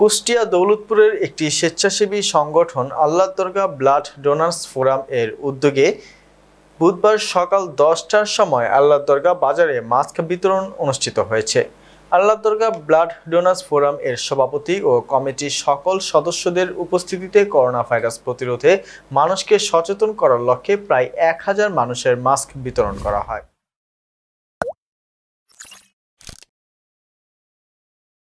কুষ্টিয়া দৌলতপুরের একটি স্বেচ্ছাসেবী সংগঠন Allah Darga blood donors forum এর উদ্যোগে বুধবার সকাল দশটার সময় আল্লাহ দরগা বাজারে মাস্ক বিতরণ অনুষ্ঠিত হয়েছে Allah Darga blood donors forum এর সভাপতি ও কমিটির সকল সদস্যদের উপস্থিতিতে করোনা ভাইরাস প্রতিরোধে মানুষকে সচেতন করার লক্ষ্যে প্রায় এক হাজার মানুষের মাস্ক বিতরণ করা হয়